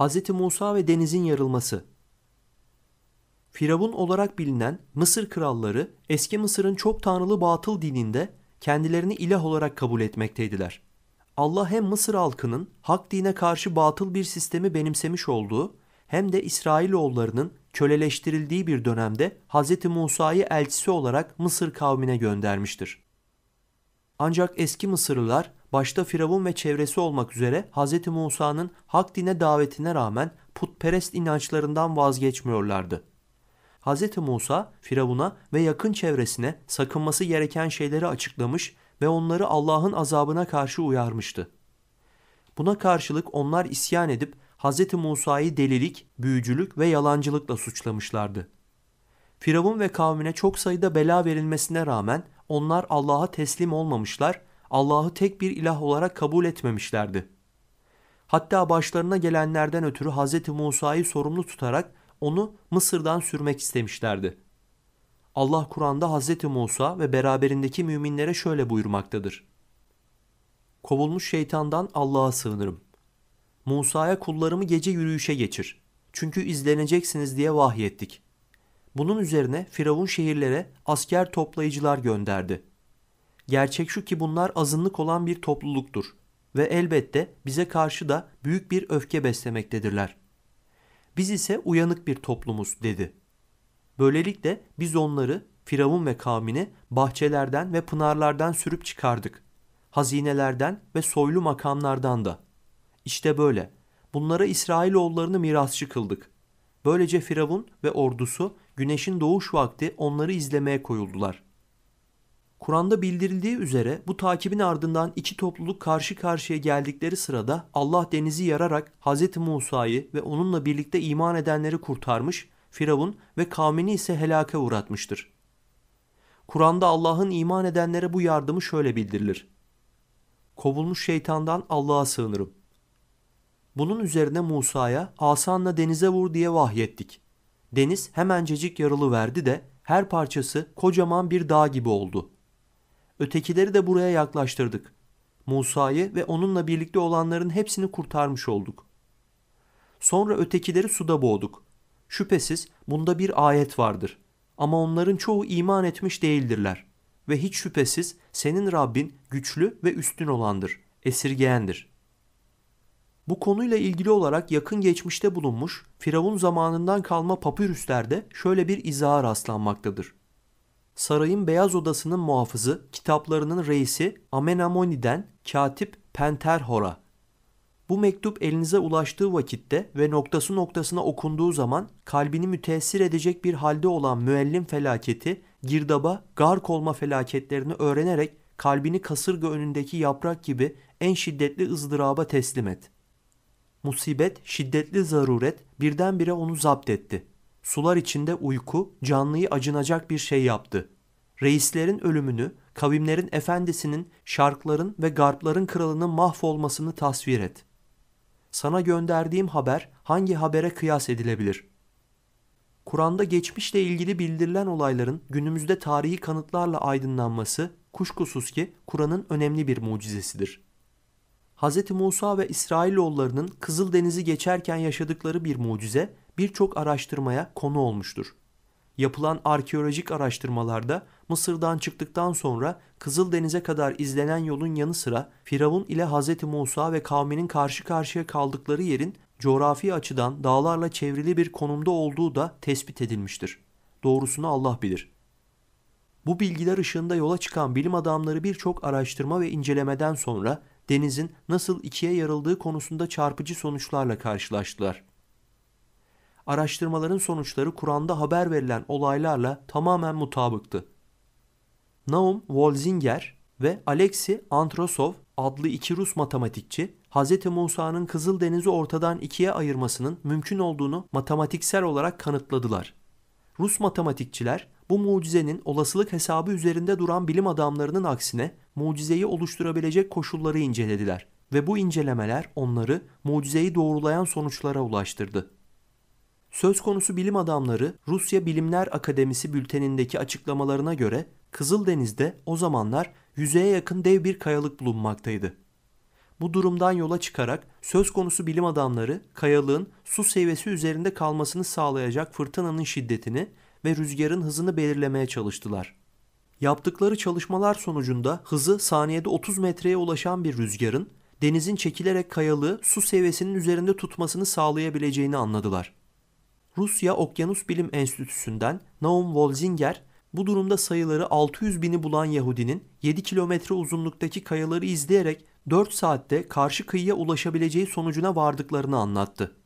Hz. Musa ve denizin yarılması. Firavun olarak bilinen Mısır kralları eski Mısır'ın çok tanrılı batıl dininde kendilerini ilah olarak kabul etmekteydiler. Allah hem Mısır halkının hak dine karşı batıl bir sistemi benimsemiş olduğu hem de İsrailoğullarının köleleştirildiği bir dönemde Hz. Musa'yı elçisi olarak Mısır kavmine göndermiştir. Ancak eski Mısırlılar başta Firavun ve çevresi olmak üzere Hz. Musa'nın hak dine davetine rağmen putperest inançlarından vazgeçmiyorlardı. Hz. Musa Firavun'a ve yakın çevresine sakınması gereken şeyleri açıklamış ve onları Allah'ın azabına karşı uyarmıştı. Buna karşılık onlar isyan edip Hz. Musa'yı delilik, büyücülük ve yalancılıkla suçlamışlardı. Firavun ve kavmine çok sayıda bela verilmesine rağmen onlar Allah'a teslim olmamışlar Allah'ı tek bir ilah olarak kabul etmemişlerdi. Hatta başlarına gelenlerden ötürü Hz. Musa'yı sorumlu tutarak onu Mısır'dan sürmek istemişlerdi. Allah Kur'an'da Hz. Musa ve beraberindeki müminlere şöyle buyurmaktadır. Kovulmuş şeytandan Allah'a sığınırım. Musa'ya kullarımı gece yürüyüşe geçir. Çünkü izleneceksiniz diye vahyettik. Bunun üzerine Firavun şehirlere asker toplayıcılar gönderdi.'' Gerçek şu ki bunlar azınlık olan bir topluluktur ve elbette bize karşı da büyük bir öfke beslemektedirler. Biz ise uyanık bir toplumuz dedi. Böylelikle biz onları Firavun ve kavmini bahçelerden ve pınarlardan sürüp çıkardık. Hazinelerden ve soylu makamlardan da. İşte böyle. Bunlara İsrailoğullarını mirasçı kıldık. Böylece Firavun ve ordusu güneşin doğuş vakti onları izlemeye koyuldular.'' Kur'an'da bildirildiği üzere bu takibin ardından iki topluluk karşı karşıya geldikleri sırada Allah denizi yararak Hz. Musa'yı ve onunla birlikte iman edenleri kurtarmış, Firavun ve kavmini ise helaka uğratmıştır. Kur'an'da Allah'ın iman edenlere bu yardımı şöyle bildirilir. Kovulmuş şeytandan Allah'a sığınırım. Bunun üzerine Musa'ya asanla denize vur diye vahyettik. Deniz hemencecik yarılı verdi de her parçası kocaman bir dağ gibi oldu.'' Ötekileri de buraya yaklaştırdık. Musa'yı ve onunla birlikte olanların hepsini kurtarmış olduk. Sonra ötekileri suda boğduk. Şüphesiz bunda bir ayet vardır. Ama onların çoğu iman etmiş değildirler. Ve hiç şüphesiz senin Rabbin güçlü ve üstün olandır, esirgeyendir. Bu konuyla ilgili olarak yakın geçmişte bulunmuş Firavun zamanından kalma papürüslerde şöyle bir izaha rastlanmaktadır sarayın beyaz odasının muhafızı, kitaplarının reisi Amenamoni'den katip Penterhor'a. Bu mektup elinize ulaştığı vakitte ve noktası noktasına okunduğu zaman kalbini müteessir edecek bir halde olan müellim felaketi, girdaba gark olma felaketlerini öğrenerek kalbini kasırga önündeki yaprak gibi en şiddetli ızdıraba teslim et. Musibet, şiddetli zaruret birdenbire onu zapt etti sular içinde uyku canlıyı acınacak bir şey yaptı. Reislerin ölümünü, kavimlerin efendisinin, şarkların ve garpların kralının mahvolmasını tasvir et. Sana gönderdiğim haber hangi habere kıyas edilebilir? Kur'an'da geçmişle ilgili bildirilen olayların günümüzde tarihi kanıtlarla aydınlanması kuşkusuz ki Kur'an'ın önemli bir mucizesidir. Hz. Musa ve İsrailoğullarının Kızıldeniz'i geçerken yaşadıkları bir mucize birçok araştırmaya konu olmuştur. Yapılan arkeolojik araştırmalarda Mısır'dan çıktıktan sonra Kızıldeniz'e kadar izlenen yolun yanı sıra Firavun ile Hz. Musa ve kavminin karşı karşıya kaldıkları yerin coğrafi açıdan dağlarla çevrili bir konumda olduğu da tespit edilmiştir. Doğrusunu Allah bilir. Bu bilgiler ışığında yola çıkan bilim adamları birçok araştırma ve incelemeden sonra denizin nasıl ikiye yarıldığı konusunda çarpıcı sonuçlarla karşılaştılar araştırmaların sonuçları Kur'an'da haber verilen olaylarla tamamen mutabıktı. Naum Wolzinger ve Alexi Antrosov adlı iki Rus matematikçi Hz. Musa'nın Kızıl Denizi ortadan ikiye ayırmasının mümkün olduğunu matematiksel olarak kanıtladılar. Rus matematikçiler bu mucizenin olasılık hesabı üzerinde duran bilim adamlarının aksine mucizeyi oluşturabilecek koşulları incelediler ve bu incelemeler onları mucizeyi doğrulayan sonuçlara ulaştırdı. Söz konusu bilim adamları Rusya Bilimler Akademisi bültenindeki açıklamalarına göre Kızıldeniz'de o zamanlar yüzeye yakın dev bir kayalık bulunmaktaydı. Bu durumdan yola çıkarak söz konusu bilim adamları kayalığın su seviyesi üzerinde kalmasını sağlayacak fırtınanın şiddetini ve rüzgarın hızını belirlemeye çalıştılar. Yaptıkları çalışmalar sonucunda hızı saniyede 30 metreye ulaşan bir rüzgarın denizin çekilerek kayalığı su seviyesinin üzerinde tutmasını sağlayabileceğini anladılar. Rusya Okyanus Bilim Enstitüsü'nden Naum Wolzinger bu durumda sayıları 600 bini bulan Yahudinin 7 kilometre uzunluktaki kayaları izleyerek 4 saatte karşı kıyıya ulaşabileceği sonucuna vardıklarını anlattı.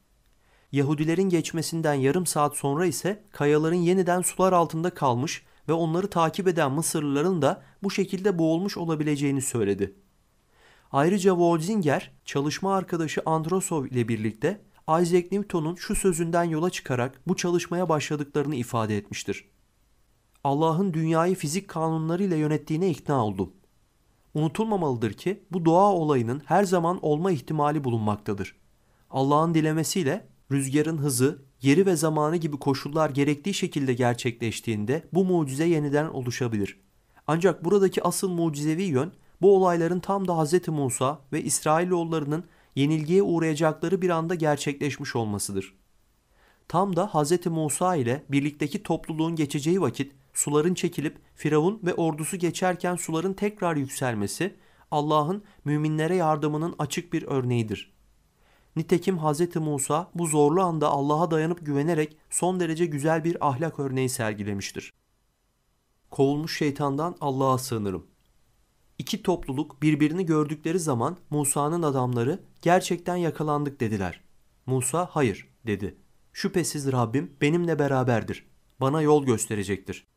Yahudilerin geçmesinden yarım saat sonra ise kayaların yeniden sular altında kalmış ve onları takip eden Mısırlıların da bu şekilde boğulmuş olabileceğini söyledi. Ayrıca Wolzinger çalışma arkadaşı Androsov ile birlikte Isaac Newton'un şu sözünden yola çıkarak bu çalışmaya başladıklarını ifade etmiştir. Allah'ın dünyayı fizik kanunlarıyla yönettiğine ikna oldum. Unutulmamalıdır ki bu doğa olayının her zaman olma ihtimali bulunmaktadır. Allah'ın dilemesiyle rüzgarın hızı, yeri ve zamanı gibi koşullar gerektiği şekilde gerçekleştiğinde bu mucize yeniden oluşabilir. Ancak buradaki asıl mucizevi yön bu olayların tam da Hz. Musa ve İsrailoğullarının yenilgiye uğrayacakları bir anda gerçekleşmiş olmasıdır. Tam da Hz. Musa ile birlikteki topluluğun geçeceği vakit suların çekilip Firavun ve ordusu geçerken suların tekrar yükselmesi Allah'ın müminlere yardımının açık bir örneğidir. Nitekim Hz. Musa bu zorlu anda Allah'a dayanıp güvenerek son derece güzel bir ahlak örneği sergilemiştir. Kovulmuş şeytandan Allah'a sığınırım. İki topluluk birbirini gördükleri zaman Musa'nın adamları gerçekten yakalandık dediler. Musa hayır dedi. Şüphesiz Rabbim benimle beraberdir. Bana yol gösterecektir.